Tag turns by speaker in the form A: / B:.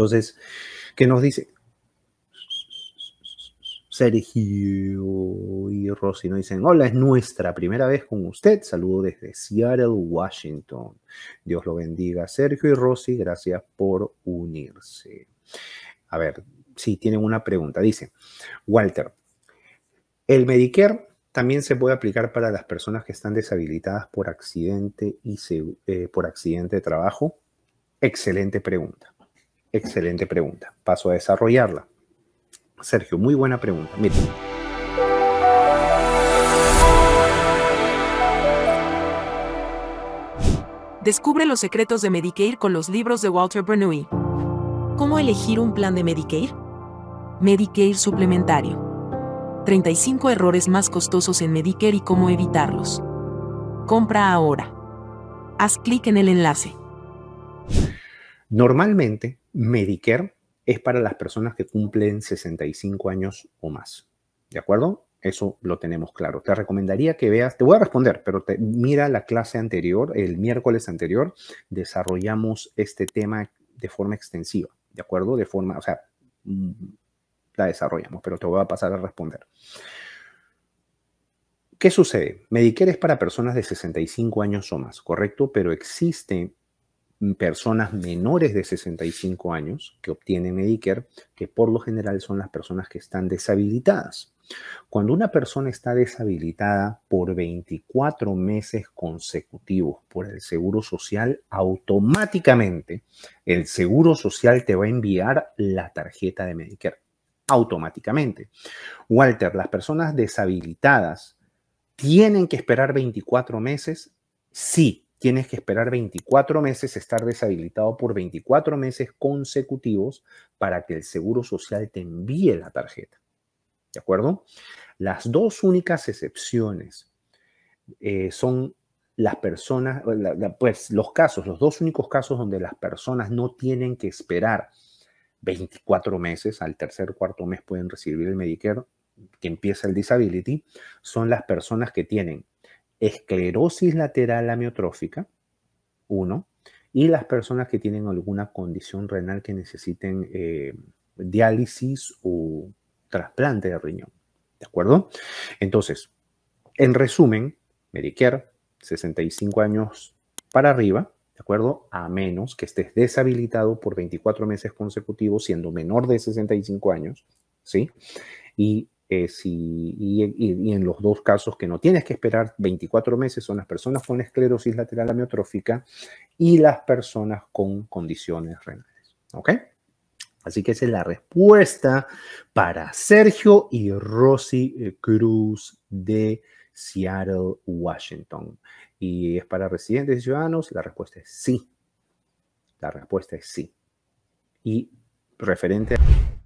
A: Entonces, ¿qué nos dice? Sergio y Rosy nos dicen, hola, es nuestra primera vez con usted. Saludo desde Seattle, Washington. Dios lo bendiga, Sergio y Rosy. Gracias por unirse. A ver, si sí, tienen una pregunta. Dice, Walter, el Medicare también se puede aplicar para las personas que están deshabilitadas por accidente y eh, por accidente de trabajo. Excelente pregunta. Excelente pregunta. Paso a desarrollarla. Sergio, muy buena pregunta. Mira.
B: Descubre los secretos de Medicare con los libros de Walter Bernoulli. ¿Cómo elegir un plan de Medicare? Medicare suplementario. 35 errores más costosos en Medicare y cómo evitarlos. Compra ahora. Haz clic en el enlace.
A: Normalmente, Medicare es para las personas que cumplen 65 años o más. ¿De acuerdo? Eso lo tenemos claro. Te recomendaría que veas, te voy a responder, pero te, mira la clase anterior, el miércoles anterior, desarrollamos este tema de forma extensiva, ¿de acuerdo? De forma, o sea, mm, la desarrollamos, pero te voy a pasar a responder. ¿Qué sucede? Medicare es para personas de 65 años o más, ¿correcto? Pero existe personas menores de 65 años que obtienen Medicare, que por lo general son las personas que están deshabilitadas. Cuando una persona está deshabilitada por 24 meses consecutivos por el Seguro Social, automáticamente el Seguro Social te va a enviar la tarjeta de Medicare. Automáticamente. Walter, las personas deshabilitadas tienen que esperar 24 meses. Sí, tienes que esperar 24 meses, estar deshabilitado por 24 meses consecutivos para que el Seguro Social te envíe la tarjeta. ¿De acuerdo? Las dos únicas excepciones eh, son las personas, pues los casos, los dos únicos casos donde las personas no tienen que esperar 24 meses, al tercer cuarto mes pueden recibir el Medicare que empieza el disability, son las personas que tienen esclerosis lateral amiotrófica, uno, y las personas que tienen alguna condición renal que necesiten eh, diálisis o trasplante de riñón. ¿De acuerdo? Entonces, en resumen, Medicare, 65 años para arriba, ¿de acuerdo? A menos que estés deshabilitado por 24 meses consecutivos siendo menor de 65 años, ¿sí? Y eh, si, y, en los dos casos que no tienes que esperar 24 meses son las personas con esclerosis lateral amiotrófica y las personas con condiciones renales. ¿Ok? Así que esa es la respuesta para Sergio y Rosy eh, Cruz de Seattle, Washington. Y es para residentes y ciudadanos, la respuesta es sí. La respuesta es sí. Y referente a...